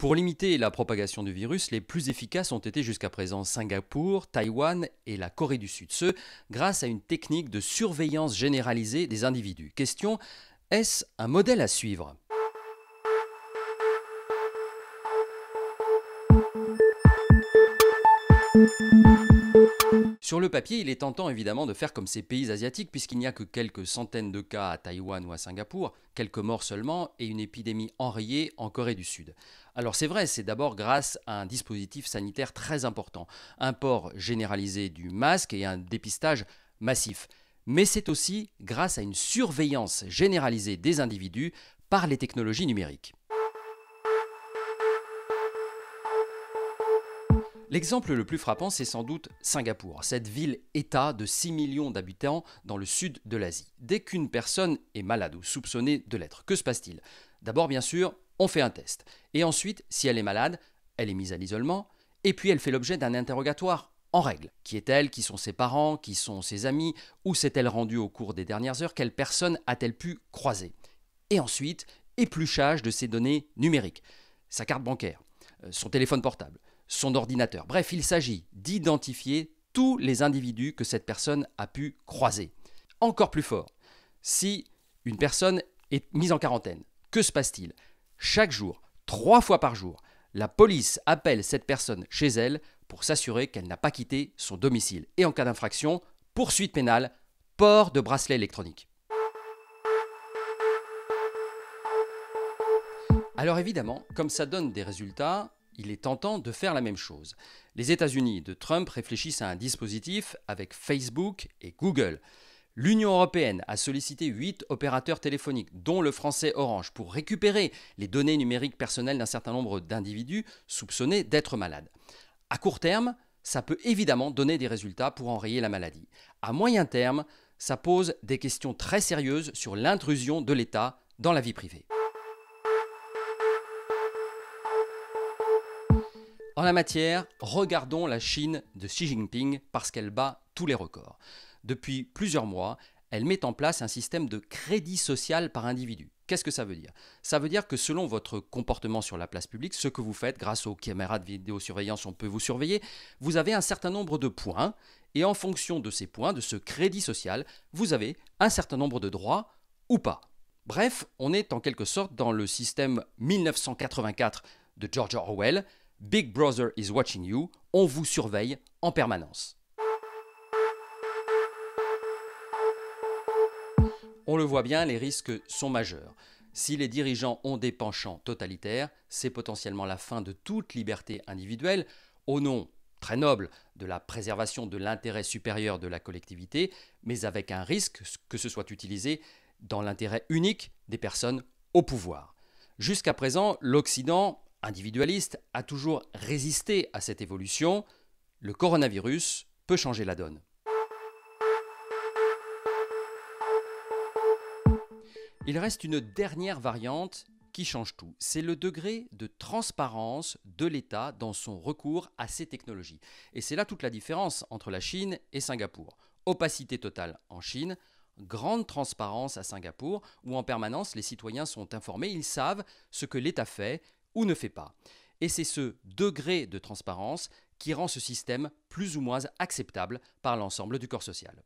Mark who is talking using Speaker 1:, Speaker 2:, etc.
Speaker 1: Pour limiter la propagation du virus, les plus efficaces ont été jusqu'à présent Singapour, Taïwan et la Corée du Sud, ce grâce à une technique de surveillance généralisée des individus. Question, est-ce un modèle à suivre sur le papier, il est tentant évidemment de faire comme ces pays asiatiques, puisqu'il n'y a que quelques centaines de cas à Taïwan ou à Singapour, quelques morts seulement, et une épidémie enrayée en Corée du Sud. Alors c'est vrai, c'est d'abord grâce à un dispositif sanitaire très important, un port généralisé du masque et un dépistage massif. Mais c'est aussi grâce à une surveillance généralisée des individus par les technologies numériques. L'exemple le plus frappant, c'est sans doute Singapour, cette ville-État de 6 millions d'habitants dans le sud de l'Asie. Dès qu'une personne est malade ou soupçonnée de l'être, que se passe-t-il D'abord, bien sûr, on fait un test. Et ensuite, si elle est malade, elle est mise à l'isolement, et puis elle fait l'objet d'un interrogatoire en règle. Qui est-elle Qui sont ses parents Qui sont ses amis Où s'est-elle rendue au cours des dernières heures Quelle personne a-t-elle pu croiser Et ensuite, épluchage de ses données numériques, sa carte bancaire, euh, son téléphone portable, son ordinateur. Bref, il s'agit d'identifier tous les individus que cette personne a pu croiser. Encore plus fort, si une personne est mise en quarantaine, que se passe-t-il Chaque jour, trois fois par jour, la police appelle cette personne chez elle pour s'assurer qu'elle n'a pas quitté son domicile. Et en cas d'infraction, poursuite pénale, port de bracelet électronique. Alors évidemment, comme ça donne des résultats, il est tentant de faire la même chose. Les États-Unis de Trump réfléchissent à un dispositif avec Facebook et Google. L'Union européenne a sollicité huit opérateurs téléphoniques, dont le français Orange, pour récupérer les données numériques personnelles d'un certain nombre d'individus soupçonnés d'être malades. À court terme, ça peut évidemment donner des résultats pour enrayer la maladie. À moyen terme, ça pose des questions très sérieuses sur l'intrusion de l'État dans la vie privée. En la matière, regardons la Chine de Xi Jinping parce qu'elle bat tous les records. Depuis plusieurs mois, elle met en place un système de crédit social par individu. Qu'est-ce que ça veut dire Ça veut dire que selon votre comportement sur la place publique, ce que vous faites grâce aux caméras de vidéosurveillance, on peut vous surveiller, vous avez un certain nombre de points, et en fonction de ces points, de ce crédit social, vous avez un certain nombre de droits ou pas. Bref, on est en quelque sorte dans le système 1984 de George Orwell, Big Brother is watching you, on vous surveille en permanence. On le voit bien, les risques sont majeurs. Si les dirigeants ont des penchants totalitaires, c'est potentiellement la fin de toute liberté individuelle au nom très noble de la préservation de l'intérêt supérieur de la collectivité, mais avec un risque que ce soit utilisé dans l'intérêt unique des personnes au pouvoir. Jusqu'à présent, l'Occident individualiste, a toujours résisté à cette évolution, le coronavirus peut changer la donne. Il reste une dernière variante qui change tout, c'est le degré de transparence de l'État dans son recours à ces technologies. Et c'est là toute la différence entre la Chine et Singapour. Opacité totale en Chine, grande transparence à Singapour, où en permanence les citoyens sont informés, ils savent ce que l'État fait, ou ne fait pas. Et c'est ce degré de transparence qui rend ce système plus ou moins acceptable par l'ensemble du corps social.